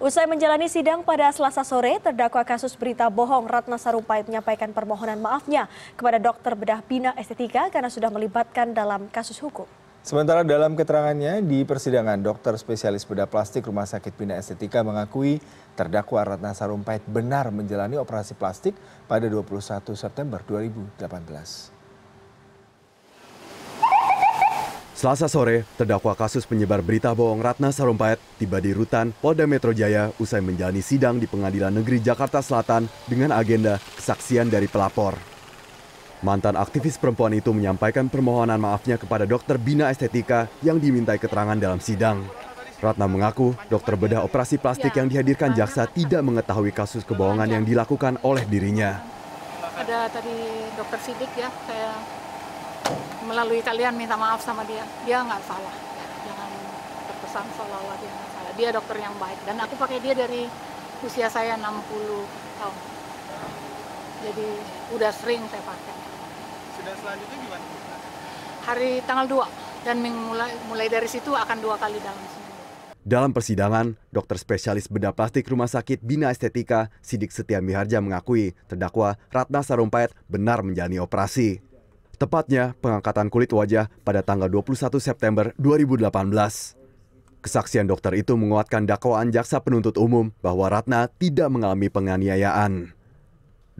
Usai menjalani sidang pada selasa sore, terdakwa kasus berita bohong Ratna Sarumpait menyampaikan permohonan maafnya kepada dokter bedah bina estetika karena sudah melibatkan dalam kasus hukum. Sementara dalam keterangannya di persidangan, dokter spesialis bedah plastik Rumah Sakit Bina Estetika mengakui terdakwa Ratna Sarumpait benar menjalani operasi plastik pada 21 September 2018. Selasa sore, terdakwa kasus penyebar berita bohong Ratna Sarumpait tiba di rutan Polda Metro Jaya usai menjalani sidang di Pengadilan Negeri Jakarta Selatan dengan agenda kesaksian dari pelapor. Mantan aktivis perempuan itu menyampaikan permohonan maafnya kepada dokter bina estetika yang dimintai keterangan dalam sidang. Ratna mengaku dokter bedah operasi plastik yang dihadirkan jaksa tidak mengetahui kasus kebohongan yang dilakukan oleh dirinya. Ada tadi dokter sidik ya, saya melalui kalian minta maaf sama dia dia nggak salah jangan terkesan seolah-olah dia nggak salah dia dokter yang baik dan aku pakai dia dari usia saya 60 tahun jadi udah sering saya pakai sudah selanjutnya gimana hari tanggal 2 dan mulai mulai dari situ akan dua kali dalam seminggu dalam persidangan, dokter spesialis bedah plastik Rumah Sakit Bina Estetika, Sidik Setia Miharja mengakui terdakwa Ratna Sarumpait benar menjalani operasi tepatnya pengangkatan kulit wajah pada tanggal 21 September 2018. Kesaksian dokter itu menguatkan dakwaan jaksa penuntut umum bahwa Ratna tidak mengalami penganiayaan.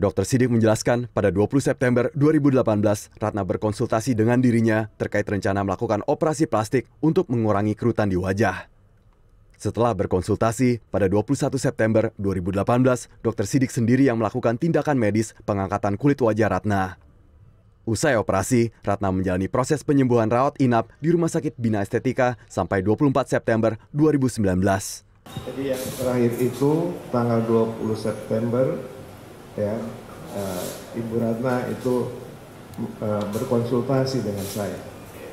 Dokter Sidik menjelaskan, pada 20 September 2018, Ratna berkonsultasi dengan dirinya terkait rencana melakukan operasi plastik untuk mengurangi kerutan di wajah. Setelah berkonsultasi, pada 21 September 2018, Dokter Sidik sendiri yang melakukan tindakan medis pengangkatan kulit wajah Ratna. Usai operasi, Ratna menjalani proses penyembuhan rawat inap di Rumah Sakit Bina Estetika sampai 24 September 2019. Jadi yang terakhir itu tanggal 20 September ya uh, Ibu Ratna itu uh, berkonsultasi dengan saya.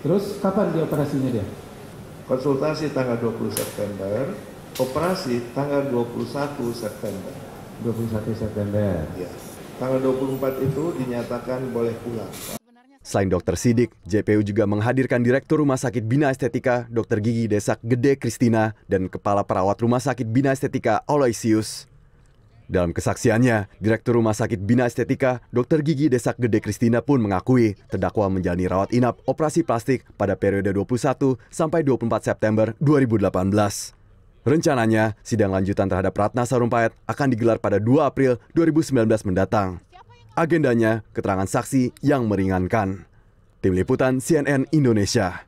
Terus kapan dioperasinya dia? Konsultasi tanggal 20 September, operasi tanggal 21 September. 21 September. Ya tanggal 24 itu dinyatakan boleh pulang. Selain dokter Sidik, JPU juga menghadirkan Direktur Rumah Sakit Bina Estetika, Dr. Gigi Desak Gede Kristina, dan Kepala Perawat Rumah Sakit Bina Estetika, Aloysius. Dalam kesaksiannya, Direktur Rumah Sakit Bina Estetika, Dr. Gigi Desak Gede Kristina pun mengakui terdakwa menjalani rawat inap operasi plastik pada periode 21 sampai 24 September 2018. Rencananya, sidang lanjutan terhadap Ratna Sarumpayat akan digelar pada 2 April 2019 mendatang. Agendanya, keterangan saksi yang meringankan. Tim Liputan CNN Indonesia.